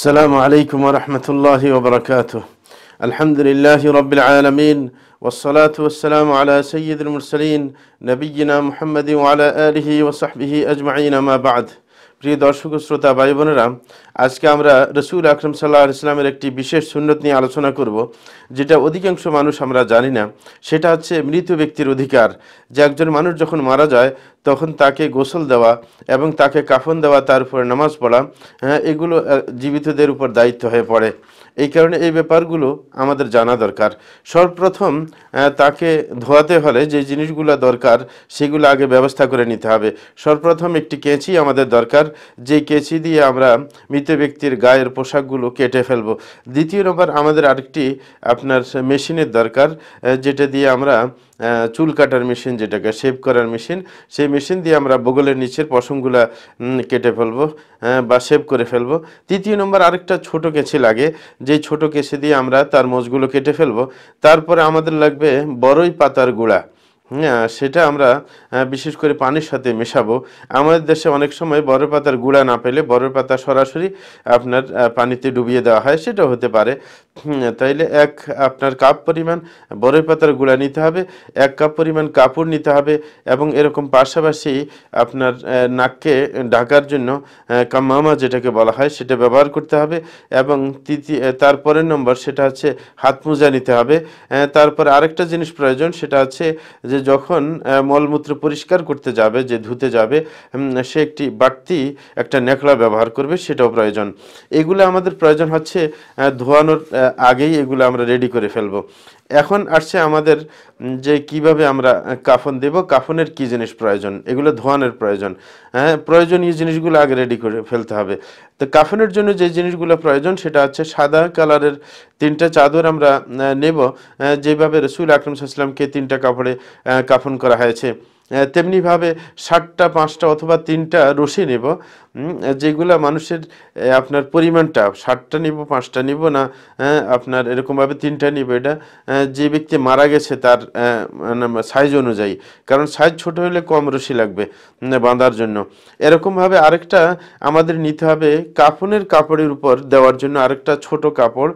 السلام عليكم ورحمة الله وبركاته الحمد لله رب العالمين والصلاة والسلام على سيد المرسلين نبينا محمد وعلى آله وصحبه أجمعين ما بعد প্রিয় দর্শক শ্রোতা ভাই বোনেরা আজকে আমরা রসুল আকরম সাল্লাহ ইসলামের একটি বিশেষ সুন্নত নিয়ে আলোচনা করব যেটা অধিকাংশ মানুষ আমরা জানি না সেটা হচ্ছে মৃত ব্যক্তির অধিকার যে একজন মানুষ যখন মারা যায় তখন তাকে গোসল দেওয়া এবং তাকে কাফন দেওয়া তার উপরে নামাজ পড়া হ্যাঁ এগুলো জীবিতদের উপর দায়িত্ব হয়ে পড়ে এই কারণে এই ব্যাপারগুলো আমাদের জানা দরকার সর্বপ্রথম তাকে ধোয়াতে হলে যে জিনিসগুলো দরকার সেগুলো আগে ব্যবস্থা করে নিতে হবে সর্বপ্রথম একটি কেঁচি আমাদের দরকার যে কেঁচি দিয়ে আমরা মৃত ব্যক্তির গায়ের পোশাকগুলো কেটে ফেলবো দ্বিতীয় নম্বর আমাদের আরেকটি আপনার মেশিনের দরকার যেটা দিয়ে আমরা চুল কাটার মেশিন যেটাকে শেভ করার মেশিন সেই মেশিন দিয়ে আমরা বগলের নিচের পশমগুলা কেটে ফেলবো হ্যাঁ, বা শেভ করে ফেলবো তৃতীয় নম্বর আরেকটা ছোট কেঁচি লাগে যে ছোট কেঁচি দিয়ে আমরা তার মোজগুলো কেটে ফেলবো তারপরে আমাদের লাগবে বড়ই পাতার গুঁড়া হ্যাঁ, সেটা আমরা বিশেষ করে পানির সাথে মেশাবো আমাদের দেশে অনেক সময় বরের পাতার গুঁড়া না পেলে বরের পাতা সরাসরি আপনার পানিতে ডুবিয়ে দেওয়া হয় সেটা হতে পারে তাইলে এক আপনার কাপ পরিমাণ বরের পাতার গুঁড়া নিতে হবে এক কাপ পরিমাণ কাপড় নিতে হবে এবং এরকম পাশাপাশি আপনার নাককে ঢাকার জন্য কামামা যেটাকে বলা হয় সেটা ব্যবহার করতে হবে এবং তৃতীয় তারপরের নম্বর সেটা হচ্ছে হাত মোজা নিতে হবে তারপর আরেকটা জিনিস প্রয়োজন সেটা হচ্ছে যে যে যখন মলমূত্র পরিষ্কার করতে যাবে যে ধুতে যাবে সে একটি বাড়তি একটা ন্যাকড়া ব্যবহার করবে সেটাও প্রয়োজন এগুলো আমাদের প্রয়োজন হচ্ছে ধোয়ানোর আগেই এগুলো আমরা রেডি করে ফেলবো এখন আসছে আমাদের যে কিভাবে আমরা কাফন দেব কাফনের কি জিনিস প্রয়োজন এগুলো ধোয়ানের প্রয়োজন হ্যাঁ প্রয়োজনীয় জিনিসগুলো আগে রেডি করে ফেলতে হবে তো কাফনের জন্য যে জিনিসগুলো প্রয়োজন সেটা হচ্ছে সাদা কালারের তিনটা চাদর আমরা নেব যেভাবে রসুল আকরম সাল্লামকে তিনটা কাপড়ে কাফন করা হয়েছে তেমনিভাবে ষাটটা পাঁচটা অথবা তিনটা রশি নেব যেগুলা মানুষের আপনার পরিমাণটা ষাটটা নিব পাঁচটা নিব না আপনার এরকমভাবে তিনটা নিব এটা যে ব্যক্তি মারা গেছে তার সাইজ মানে অনুযায়ী কারণ সাইজ ছোট হলে কম রশি লাগবে বাঁধার জন্য এরকমভাবে আরেকটা আমাদের নিতে হবে কাপনের কাপড়ের উপর দেওয়ার জন্য আরেকটা ছোট কাপড়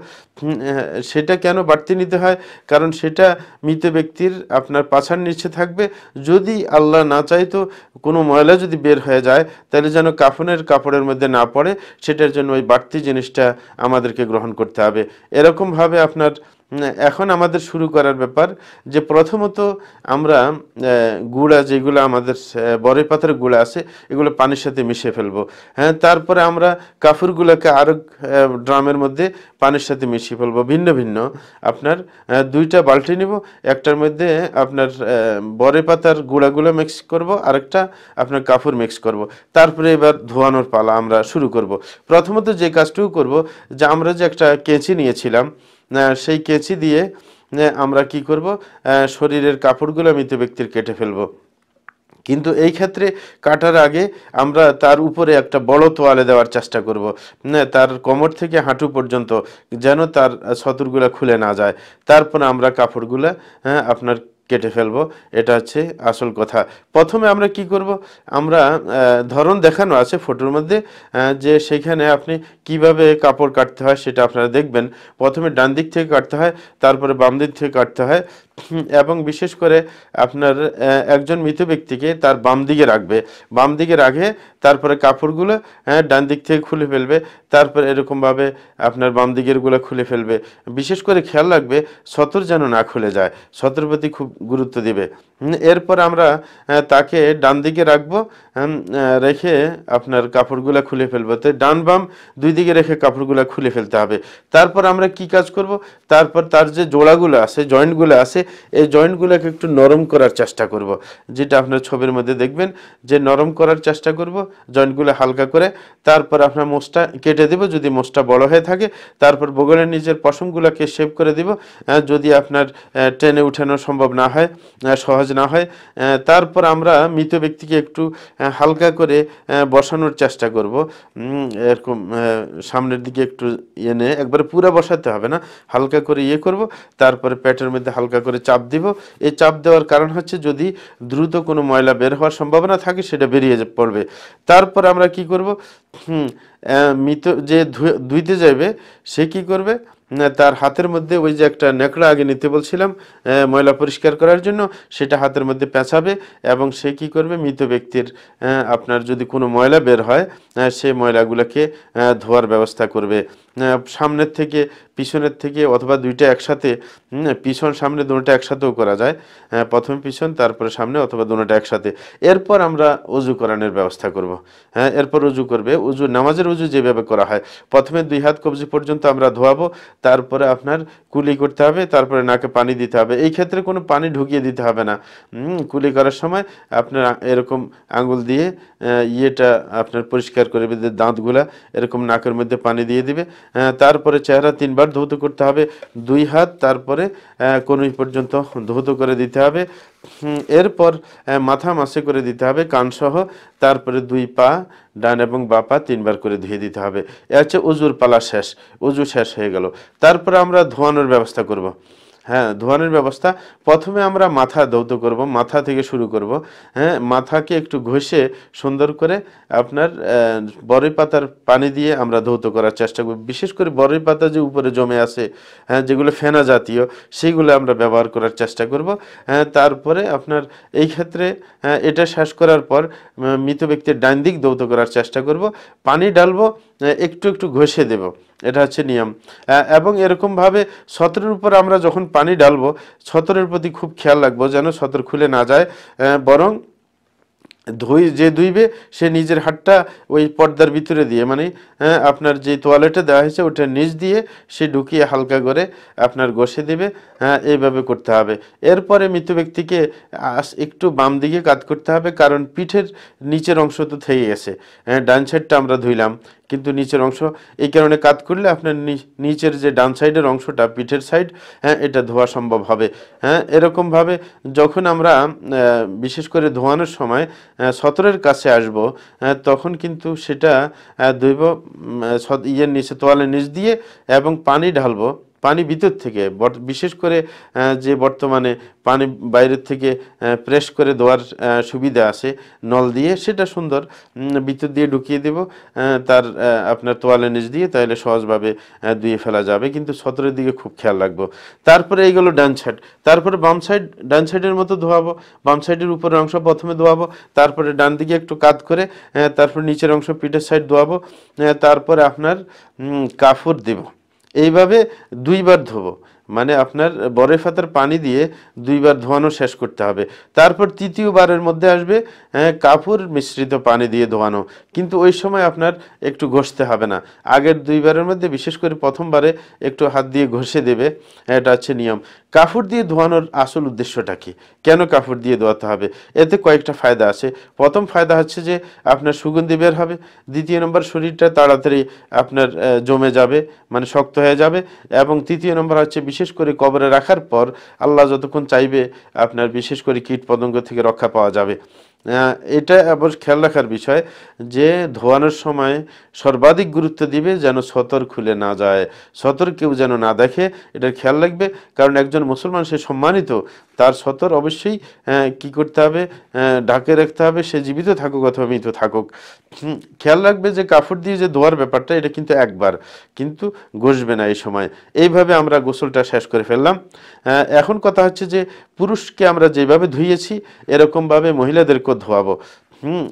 সেটা কেন বাড়তি নিতে হয় কারণ সেটা মৃত ব্যক্তির আপনার পাছার নিচে থাকবে যদি আল্লাহ না চাইতো কোনো ময়লা যদি বের হয়ে যায় তাহলে যেন কাফনের ধরনের কাপড়ের মধ্যে না পড়ে সেটার জন্য ওই বাড়তি জিনিসটা আমাদেরকে গ্রহণ করতে হবে এরকমভাবে আপনার এখন আমাদের শুরু করার ব্যাপার যে প্রথমত আমরা গুঁড়া যেগুলো আমাদের বরে পাতার গুঁড়া আছে এগুলো পানির সাথে মিশিয়ে ফেলব হ্যাঁ তারপরে আমরা কাফুরগুলোকে আরও ড্রামের মধ্যে পানির সাথে মিশিয়ে ফেলব ভিন্ন ভিন্ন আপনার দুইটা বালটি নিব একটার মধ্যে আপনার বরে পাতার গুঁড়াগুলো মিক্স করব আরেকটা আপনার কাফুর মিক্স করব তারপরে এবার ধোয়ানোর পালা আমরা শুরু করব প্রথমত যে কাজটুকু করব যে আমরা যে একটা কেঁচি নিয়েছিলাম সেই কেঁচি দিয়ে আমরা কি করব শরীরের কাপড়গুলো মৃত ব্যক্তির কেটে ফেলব কিন্তু এই ক্ষেত্রে কাটার আগে আমরা তার উপরে একটা বড় তোয়ালে দেওয়ার চেষ্টা করব তার কোমর থেকে হাঁটু পর্যন্ত যেন তার সতুরগুলো খুলে না যায় তারপর আমরা কাপড়গুলো হ্যাঁ আপনার কেটে ফেলব এটা হচ্ছে আসল কথা প্রথমে আমরা কি করব আমরা ধরন দেখানো আছে ফটোর মধ্যে যে সেখানে আপনি কিভাবে কাপড় কাটতে হয় সেটা আপনারা দেখবেন প্রথমে ডান দিক থেকে কাটতে হয় তারপরে বাম দিক থেকে কাটতে হয় এবং বিশেষ করে আপনার একজন মৃত ব্যক্তিকে তার বাম দিকে রাখবে বাম দিকে রাখে তারপরে কাপড়গুলো হ্যাঁ ডান দিক থেকে খুলে ফেলবে তারপরে এরকমভাবে আপনার বাম দিকেরগুলো খুলে ফেলবে বিশেষ করে খেয়াল রাখবে সতর যেন না খুলে যায় সতর প্রতি খুব গুরুত্ব দিবে এরপর আমরা তাকে ডান দিকে রাখবো রেখে আপনার কাপড়গুলো খুলে ফেলবো তো ডান বাম দুই দিকে রেখে কাপড়গুলো খুলে ফেলতে হবে তারপর আমরা কি কাজ করব তারপর তার যে জোড়াগুলো আছে জয়েন্টগুলো আছে এই জয়েন্টগুলোকে একটু নরম করার চেষ্টা করব। যেটা আপনার ছবির মধ্যে দেখবেন যে নরম করার চেষ্টা করব জয়েন্টগুলো হালকা করে তারপর আপনার মোষটা কেটে দেব যদি মোষটা বড় হয়ে থাকে তারপর বগলের নিজের পশমগুলোকে শেপ করে দিব যদি আপনার ট্রেনে উঠানো সম্ভব না হয় সহজ না হয় তারপর আমরা মৃত ব্যক্তিকে একটু হালকা করে বসানোর চেষ্টা করব এরকম সামনের দিকে একটু এনে ইয়ে একবারে পুরা বসাতে হবে না হালকা করে ইয়ে করব তারপরে পেটের মধ্যে হালকা করে করে চাপ দিব এই চাপ দেওয়ার কারণ হচ্ছে যদি দ্রুত কোনো ময়লা বের হওয়ার সম্ভাবনা থাকে সেটা বেরিয়ে পড়বে তারপর আমরা কি করব হুম মৃত যে ধুইতে যাবে সে কি করবে তার হাতের মধ্যে ওই যে একটা নেকড়া আগে নিতে বলছিলাম ময়লা পরিষ্কার করার জন্য সেটা হাতের মধ্যে পেঁচাবে এবং সে কি করবে মৃত ব্যক্তির আপনার যদি কোনো ময়লা বের হয় সেই ময়লাগুলোকে ধোয়ার ব্যবস্থা করবে সামনের থেকে পিছনের থেকে অথবা দুইটা একসাথে পিছন সামনে দুটা একসাথেও করা যায় প্রথম পিছন তারপরে সামনে অথবা দুটা একসাথে এরপর আমরা উজু করানোর ব্যবস্থা করব হ্যাঁ এরপর উজু করবে উজু নামাজের উজু যেভাবে করা হয় প্রথমে দুই হাত কবজি পর্যন্ত আমরা ধোয়াবো তারপরে আপনার কুলি করতে হবে তারপরে নাকে পানি দিতে হবে এই ক্ষেত্রে কোনো পানি ঢুকিয়ে দিতে হবে না কুলি করার সময় আপনার এরকম আঙুল দিয়ে ইয়েটা আপনার পরিষ্কার করে দেবে দাঁতগুলা এরকম নাকের মধ্যে পানি দিয়ে দিবে তারপরে চেহারা তিনবার ধৌত করতে হবে দুই হাত তারপরে কনুই পর্যন্ত ধৌত করে দিতে হবে এরপর মাথা মাসে করে দিতে হবে কানসহ তারপরে দুই পা ডান এবং বা পা তিনবার করে ধুয়ে দিতে হবে এ হচ্ছে উজুর পালা শেষ উজু শেষ হয়ে গেল তারপরে আমরা ধোয়ানোর ব্যবস্থা করব। হ্যাঁ ধোয়ানোর ব্যবস্থা প্রথমে আমরা মাথা দৌত করব মাথা থেকে শুরু করব হ্যাঁ মাথাকে একটু ঘষে সুন্দর করে আপনার বরই পাতার পানি দিয়ে আমরা ধৌত করার চেষ্টা করব বিশেষ করে বরই পাতা যে উপরে জমে আছে হ্যাঁ যেগুলো ফেনা জাতীয় সেগুলো আমরা ব্যবহার করার চেষ্টা করব হ্যাঁ তারপরে আপনার এই ক্ষেত্রে হ্যাঁ, এটা শেষ করার পর মৃত ব্যক্তির ডান দিক দৌত করার চেষ্টা করব পানি ডালবো একটু একটু ঘষে দেব এটা হচ্ছে নিয়ম এবং এরকমভাবে ছত্রের উপর আমরা যখন পানি ডালবো ছত্রের প্রতি খুব খেয়াল রাখবো যেন ছত্র খুলে না যায় বরং ধুই যে ধুইবে সে নিজের হাতটা ওই পর্দার ভিতরে দিয়ে মানে হ্যাঁ, আপনার যে তোয়ালেটা দেওয়া হয়েছে ওটা নিচ দিয়ে সে ঢুকিয়ে হালকা করে আপনার গষে দেবে হ্যাঁ এইভাবে করতে হবে এরপরে মৃত ব্যক্তিকে একটু বাম দিকে কাত করতে হবে কারণ পিঠের নিচের অংশ তো থেকে গেছে হ্যাঁ, ডান সাইডটা আমরা ধুইলাম কিন্তু নিচের অংশ এই কারণে কাত করলে আপনার নিচের যে ডান সাইডের অংশটা পিঠের সাইড হ্যাঁ এটা ধোয়া সম্ভব হবে হ্যাঁ এরকমভাবে যখন আমরা বিশেষ করে ধোয়ানোর সময় সতরের কাছে আসব তখন কিন্তু সেটা দৈব ইয়ের নিচে তোয়ালে নিচ দিয়ে এবং পানি ঢালবো পানি ভিতর থেকে বিশেষ করে যে বর্তমানে পানি বাইরের থেকে প্রেস করে দেওয়ার সুবিধা আছে নল দিয়ে সেটা সুন্দর ভিতর দিয়ে ঢুকিয়ে দেব তার আপনার তোয়ালে নিচ দিয়ে তাহলে সহজভাবে ধুয়ে ফেলা যাবে কিন্তু সতেরোর দিকে খুব খেয়াল রাখবো তারপরে এইগুলো ডান সাইড তারপরে বাম সাইড ডান সাইডের মতো ধোয়াবো বাম সাইডের উপরের অংশ প্রথমে ধোয়াবো তারপরে ডান দিকে একটু কাত করে তারপর নিচের অংশ পিঠের সাইড ধোয়াবো তারপরে আপনার কাফুর দেবো এইভাবে দুইবার ধোবো মানে আপনার বরের ফাতার পানি দিয়ে দুইবার ধোয়ানো শেষ করতে হবে তারপর তৃতীয়বারের মধ্যে আসবে হ্যাঁ, কাপড় মিশ্রিত পানি দিয়ে ধোয়ানো কিন্তু ওই সময় আপনার একটু ঘষতে হবে না আগের দুইবারের মধ্যে বিশেষ করে প্রথমবারে একটু হাত দিয়ে ঘষে দেবে এটা হচ্ছে নিয়ম কাপড় দিয়ে ধোয়ানোর আসল উদ্দেশ্যটা কী কেন কাপড় দিয়ে ধোয়াতে হবে এতে কয়েকটা ফায়দা আছে প্রথম ফায়দা হচ্ছে যে আপনার সুগন্ধি বের হবে দ্বিতীয় নম্বর শরীরটা তাড়াতাড়ি আপনার জমে যাবে মানে শক্ত হয়ে যাবে এবং তৃতীয় নম্বর হচ্ছে বিশেষ করে কবরে রাখার পর আল্লাহ যতক্ষণ চাইবে আপনার বিশেষ করে কীট পতঙ্গ থেকে রক্ষা পাওয়া যাবে এটা আবার খেয়াল রাখার বিষয় যে ধোয়ানোর সময় সর্বাধিক গুরুত্ব দিবে যেন সতর খুলে না যায় সতর কেউ যেন না দেখে এটা খেয়াল রাখবে কারণ একজন মুসলমান সে সম্মানিত তার সতর অবশ্যই কি করতে হবে ঢাকে রাখতে হবে সে জীবিত থাকুক অথবা মৃত থাকুক খেয়াল রাখবে যে কাপড় দিয়ে যে ধোয়ার ব্যাপারটা এটা কিন্তু একবার কিন্তু ঘষবে না এই সময় এইভাবে আমরা গোসলটা শেষ করে ফেললাম এখন কথা হচ্ছে যে পুরুষকে আমরা যেভাবে ধুইয়েছি এরকমভাবে মহিলাদের ধোয়াবো হুম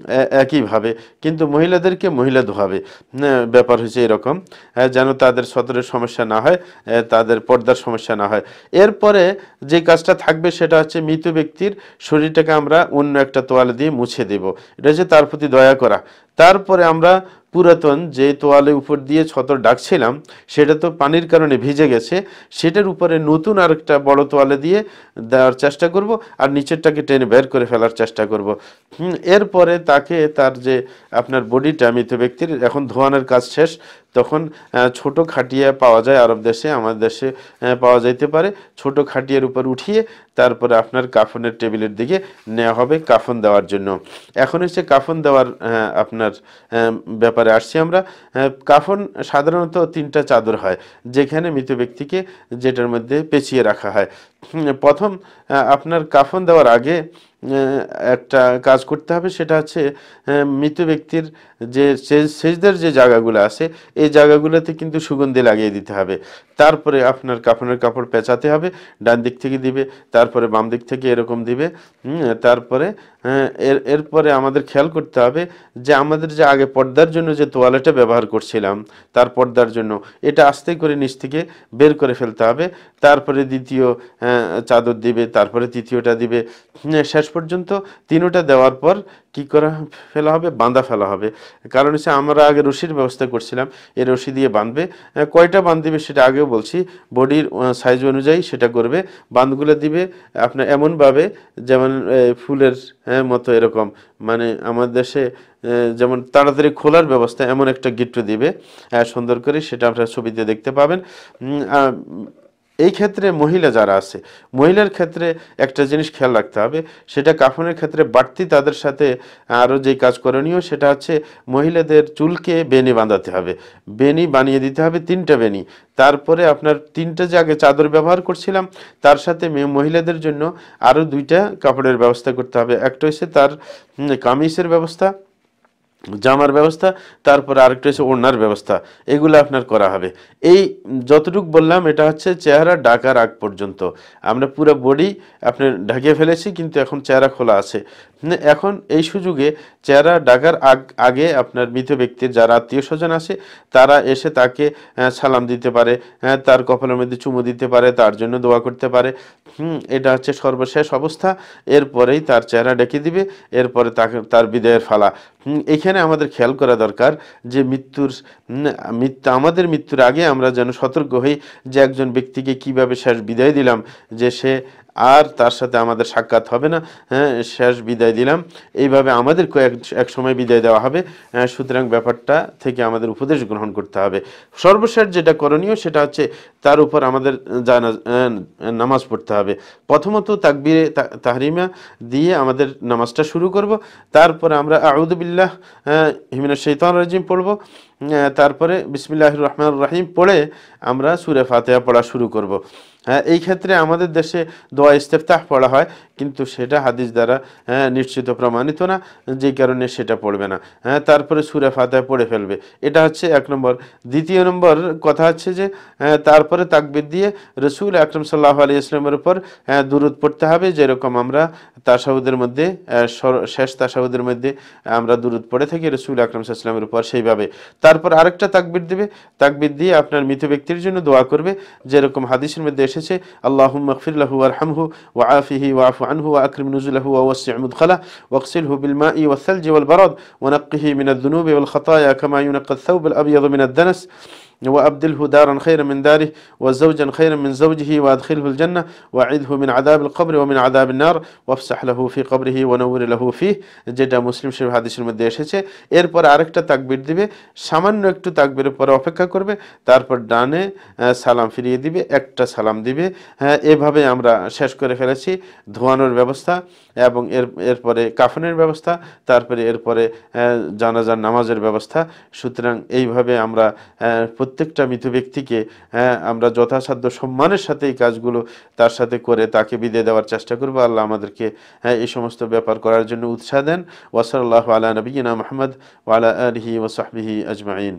একইভাবে কিন্তু মহিলাদেরকে মহিলা ধোয়াবে ব্যাপার হয়েছে এরকম যেন তাদের সদরের সমস্যা না হয় তাদের পর্দার সমস্যা না হয় এরপরে যে কাজটা থাকবে সেটা হচ্ছে মৃত ব্যক্তির শরীরটাকে আমরা অন্য একটা তোয়ালে দিয়ে মুছে দেব এটা হচ্ছে তার প্রতি দয়া করা তারপরে আমরা পুরাতন যে তোয়ালে উপর দিয়ে ছতর ডাকছিলাম সেটা তো পানির কারণে ভিজে গেছে সেটার উপরে নতুন আরেকটা বড় তোয়ালে দিয়ে দেওয়ার চেষ্টা করব আর নিচেরটাকে টেনে বের করে ফেলার চেষ্টা করব এরপরে তাকে তার যে আপনার বডিটা মৃত ব্যক্তির এখন ধোয়ানোর কাজ শেষ তখন ছোট খাটিয়া পাওয়া যায় আরব দেশে আমাদের দেশে পাওয়া যাইতে পারে ছোট খাটিয়ার উপর উঠিয়ে তারপরে আপনার কাফনের টেবিলের দিকে নেওয়া হবে কাফন দেওয়ার জন্য এখন এসে কাফন দেওয়ার আপনার ব্যাপারে আসছি আমরা কাফন সাধারণত তিনটা চাদর হয় যেখানে মৃত ব্যক্তিকে যেটার মধ্যে পেঁচিয়ে রাখা হয় প্রথম আপনার কাফন দেওয়ার আগে একটা কাজ করতে হবে সেটা হচ্ছে মৃত ব্যক্তির যে সেজদের যে জায়গাগুলো আছে এই জায়গাগুলোতে কিন্তু সুগন্ধি লাগিয়ে দিতে হবে তারপরে আপনার কাফনের কাপড় পেঁচাতে হবে ডান দিক থেকে দিবে তারপরে বাম দিক থেকে এরকম দিবে তারপরে এর এরপরে আমাদের খেয়াল করতে হবে যে আমাদের যে আগে পর্দার জন্য যে তোয়ালেটা ব্যবহার করছিলাম তার পর্দার জন্য এটা আস্তে করে নিচ থেকে বের করে ফেলতে হবে তারপরে দ্বিতীয় চাদর দিবে তারপরে তৃতীয়টা দিবে শেষ পর্যন্ত তিনোটা দেওয়ার পর কি করা ফেলা হবে বাঁধা ফেলা হবে কারণ হচ্ছে আমরা আগে রশির ব্যবস্থা করছিলাম এই রশি দিয়ে বাঁধবে কয়টা বাঁধ দিবে সেটা আগেও বলছি বডির সাইজ অনুযায়ী সেটা করবে বাঁধগুলো দিবে আপনার এমনভাবে যেমন ফুলের মতো এরকম মানে আমাদের দেশে যেমন তাড়াতাড়ি খোলার ব্যবস্থা এমন একটা গিট্টু দিবে সুন্দর করে সেটা আপনারা ছবিতে দেখতে পাবেন এই ক্ষেত্রে মহিলা যারা আছে মহিলার ক্ষেত্রে একটা জিনিস খেয়াল রাখতে হবে সেটা কাফনের ক্ষেত্রে বাড়তি তাদের সাথে আরও যে কাজ করণীয় সেটা হচ্ছে মহিলাদের চুলকে বেনি বাঁধাতে হবে বেনি বানিয়ে দিতে হবে তিনটা বেনি তারপরে আপনার তিনটা যে আগে চাদর ব্যবহার করছিলাম তার সাথে মেয়ে মহিলাদের জন্য আরও দুইটা কাপড়ের ব্যবস্থা করতে হবে একটা হচ্ছে তার কামিজের ব্যবস্থা জামার ব্যবস্থা তারপর আরেকটা হচ্ছে ওড়নার ব্যবস্থা এগুলো আপনার করা হবে এই যতটুক বললাম এটা হচ্ছে চেহারা ডাকার আগ পর্যন্ত আমরা পুরো বডি আপনি ঢাকিয়ে ফেলেছি কিন্তু এখন চেহারা খোলা আছে এখন এই সুযোগে চেহারা ডাকার আগ আগে আপনার মৃত ব্যক্তির যারা আত্মীয় স্বজন আছে তারা এসে তাকে সালাম দিতে পারে তার কপালের মধ্যে চুমু দিতে পারে তার জন্য দোয়া করতে পারে হুম এটা হচ্ছে সর্বশেষ অবস্থা এরপরেই তার চেহারা ডেকে দিবে এরপরে তাকে তার বিদায়ের ফালা এখানে এখানে আমাদের খেয়াল করা দরকার যে মৃত্যুর মৃত্যু আমাদের মৃত্যুর আগে আমরা যেন সতর্ক হই যে একজন ব্যক্তিকে কিভাবে শেষ বিদায় দিলাম যে সে আর তার সাথে আমাদের সাক্ষাৎ হবে না হ্যাঁ শেষ বিদায় দিলাম এইভাবে আমাদের কয়েক এক সময় বিদায় দেওয়া হবে হ্যাঁ, সুতরাং ব্যাপারটা থেকে আমাদের উপদেশ গ্রহণ করতে হবে সর্বশেষ যেটা করণীয় সেটা হচ্ছে তার উপর আমাদের জানা হ্যাঁ, নামাজ পড়তে হবে প্রথমত তাকবিরে তাহরিমা দিয়ে আমাদের নামাজটা শুরু করব তারপরে আমরা আউদুবিল্লাহ হিমিন হ্যাঁ, শৈতান রাজিম পড়ব তারপরে বিসমিল্লাহ রহমান রাহিম পড়ে আমরা সুরে ফাতেহা পড়া শুরু করব হ্যাঁ এই ক্ষেত্রে আমাদের দেশে দোয়া ইস্তেফতাহ পড়া হয় কিন্তু সেটা হাদিস দ্বারা হ্যাঁ, নিশ্চিত প্রমাণিত না যে কারণে সেটা পড়বে না হ্যাঁ তারপরে সুরে ফাতায় পড়ে ফেলবে এটা হচ্ছে এক নম্বর দ্বিতীয় নম্বর কথা হচ্ছে যে হ্যাঁ, তারপরে তাকবির দিয়ে রসুল আকরম সাল্লাহ আলী ইসলামের উপর হ্যাঁ, দূরত পড়তে হবে যেরকম আমরা তাসাউদের মধ্যে শেষ তাসাউদের মধ্যে আমরা দূরত পড়ে থাকি রসুল আকরম সাল্লামের উপর সেইভাবে তারপর আরেকটা তাকবির দেবে তাকবির দিয়ে আপনার মৃত ব্যক্তির জন্য দোয়া করবে যেরকম হাদিসের মধ্যে এসেছে আল্লাহ মকফিরাহু আরহামহু ও আফিহি ওয়াফু আনহু আকরিম নুজুলাহু ওয়াসি মুদখলা واغسله بالماء والثلج والبرد ونقه من الذنوب والخطايا كما ينقى الثوب الأبيض من الدنس وأبدله دارا خيرا من داره وزوجا خيرا من زوجه وأدخله الجنة وعده من عذاب القبر ومن عذاب النار وافسح له في قبره ونور له فيه যেটা মুসলিম শরীফ হাদিসের মধ্যে এসেছে এরপর আরেকটা তাকবির দিবে সামান্য একটু তাকবিরের পরে অপেক্ষা করবে তারপর ডানে সালাম ফিরিয়ে দিবে একটা সালাম দিবে হ্যাঁ এভাবে আমরা শেষ করে ফেলেছি ধোয়ানোর ব্যবস্থা এবং এর এরপরে কাফনের ব্যবস্থা তারপরে এরপরে জানাজার নামাজের ব্যবস্থা সুতরাং এইভাবে আমরা প্রত্যেকটা মৃত ব্যক্তিকে হ্যাঁ আমরা যথাসাধ্য সম্মানের সাথে এই কাজগুলো তার সাথে করে তাকে বিদে দেওয়ার চেষ্টা করবো আল্লাহ আমাদেরকে হ্যাঁ এই সমস্ত ব্যাপার করার জন্য উৎসাহ দেন ওয়াসাল্লাহ আলা নবীনা মাহমদ ওয়ালা আলহি ওসাহবিহি আজমাইন